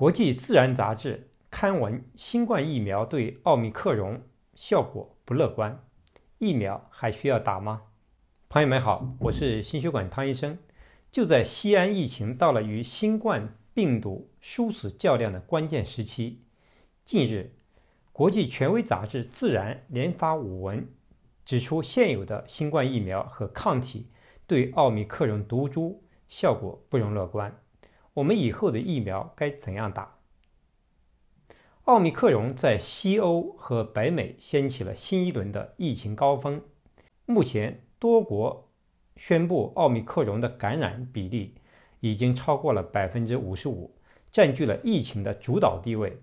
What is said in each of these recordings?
国际自然杂志刊文：新冠疫苗对奥密克戎效果不乐观，疫苗还需要打吗？朋友们好，我是心血管汤医生。就在西安疫情到了与新冠病毒殊死较量的关键时期，近日，国际权威杂志《自然》连发五文，指出现有的新冠疫苗和抗体对奥密克戎毒株效果不容乐观。我们以后的疫苗该怎样打？奥密克戎在西欧和北美掀起了新一轮的疫情高峰。目前，多国宣布奥密克戎的感染比例已经超过了百分之五十五，占据了疫情的主导地位。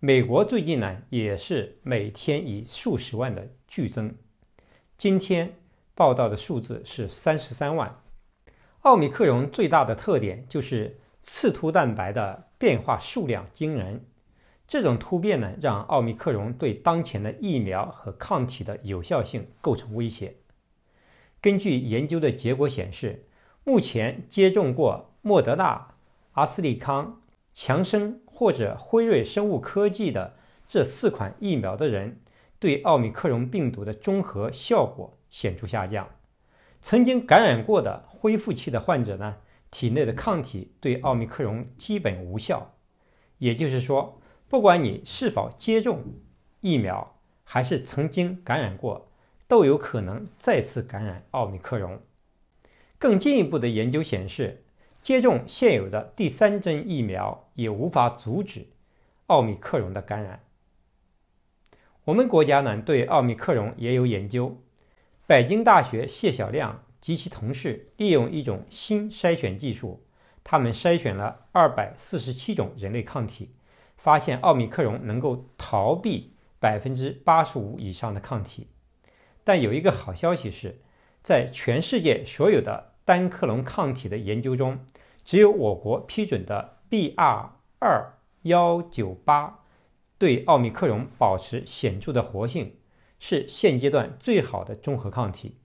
美国最近呢，也是每天以数十万的剧增。今天报道的数字是三十三万。奥密克戎最大的特点就是。刺突蛋白的变化数量惊人，这种突变呢，让奥密克戎对当前的疫苗和抗体的有效性构成威胁。根据研究的结果显示，目前接种过莫德纳、阿斯利康、强生或者辉瑞生物科技的这四款疫苗的人，对奥密克戎病毒的中和效果显著下降。曾经感染过的恢复期的患者呢？体内的抗体对奥密克戎基本无效，也就是说，不管你是否接种疫苗，还是曾经感染过，都有可能再次感染奥密克戎。更进一步的研究显示，接种现有的第三针疫苗也无法阻止奥密克戎的感染。我们国家呢，对奥密克戎也有研究。北京大学谢晓亮。及其同事利用一种新筛选技术，他们筛选了二百四十七种人类抗体，发现奥密克戎能够逃避百分之八十五以上的抗体。但有一个好消息是，在全世界所有的单克隆抗体的研究中，只有我国批准的 B R 二幺九八对奥密克戎保持显著的活性，是现阶段最好的中和抗体。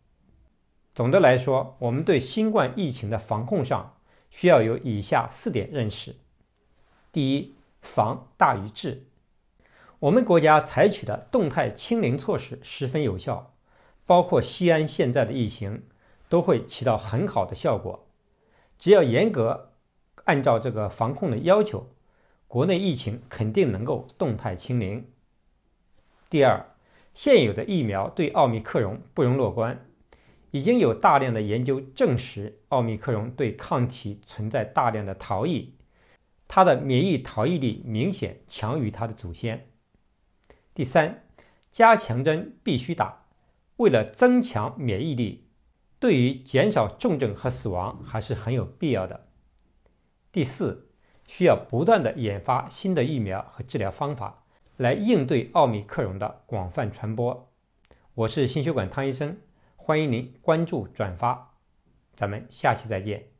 总的来说，我们对新冠疫情的防控上需要有以下四点认识：第一，防大于治。我们国家采取的动态清零措施十分有效，包括西安现在的疫情都会起到很好的效果。只要严格按照这个防控的要求，国内疫情肯定能够动态清零。第二，现有的疫苗对奥密克戎不容乐观。已经有大量的研究证实，奥密克戎对抗体存在大量的逃逸，它的免疫逃逸力明显强于它的祖先。第三，加强针必须打，为了增强免疫力，对于减少重症和死亡还是很有必要的。第四，需要不断的研发新的疫苗和治疗方法，来应对奥密克戎的广泛传播。我是心血管汤医生。欢迎您关注转发，咱们下期再见。